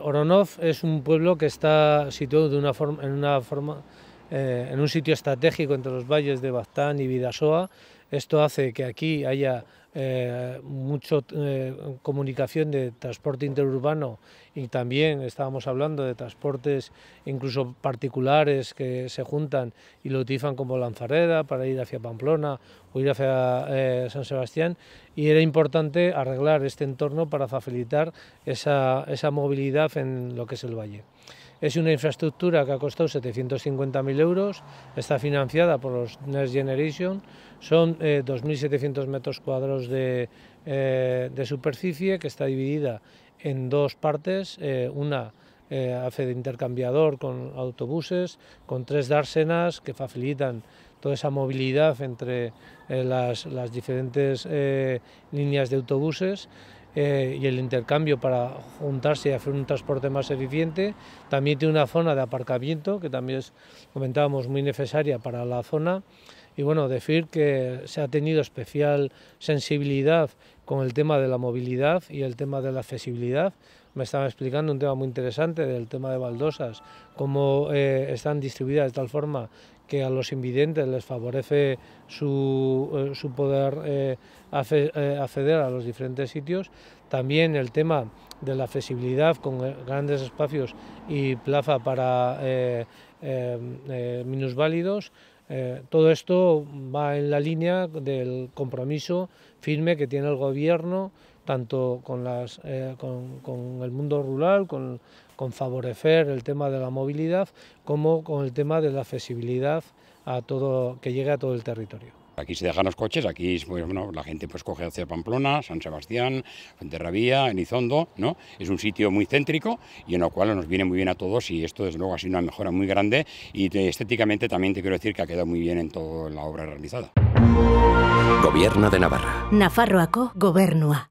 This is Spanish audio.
Oronov es un pueblo que está situado de una forma, en una forma eh, en un sitio estratégico entre los valles de Baztán y Vidasoa. Esto hace que aquí haya eh, mucha eh, comunicación de transporte interurbano y también estábamos hablando de transportes incluso particulares que se juntan y lo utilizan como Lanzareda para ir hacia Pamplona o ir hacia San Sebastián y era importante arreglar este entorno para facilitar esa movilidad en lo que es el valle. Es una infraestructura que ha costado 750.000 euros, está financiada por los Next Generation, son 2.700 eh, metros cuadrados eh, de, superficie que está dividida en dos partes, eh, una hace de intercambiador con autobuses, con tres dársenas que facilitan toda esa movilidad entre las diferentes líneas de autobuses. Eh, y el intercambio para juntarse y hacer un transporte más eficiente. También tiene una zona de aparcamiento que también es, comentábamos, muy necesaria para la zona. Y bueno, decir que se ha tenido especial sensibilidad con el tema de la movilidad y el tema de la accesibilidad, me estaba explicando un tema muy interesante del tema de baldosas, cómo eh, están distribuidas de tal forma que a los invidentes les favorece su, eh, poder eh, acceder a los diferentes sitios. También el tema de la accesibilidad con grandes espacios y plaza para minusválidos. todo esto va en la línea del compromiso firme que tiene el Gobierno tanto eh, con, con, el mundo rural, con, favorecer el tema de la movilidad, como con el tema de la accesibilidad a todo, que llegue a todo el territorio. Aquí se dejan los coches, aquí pues, la gente pues coge hacia Pamplona, San Sebastián, Fuenterrabía, Enizondo, ¿no? Es un sitio muy céntrico y en lo cual nos viene muy bien a todos y esto desde luego ha sido una mejora muy grande y estéticamente también te quiero decir que ha quedado muy bien en toda la obra realizada. Gobierno de Navarra. Nafarroaco, Gobernua.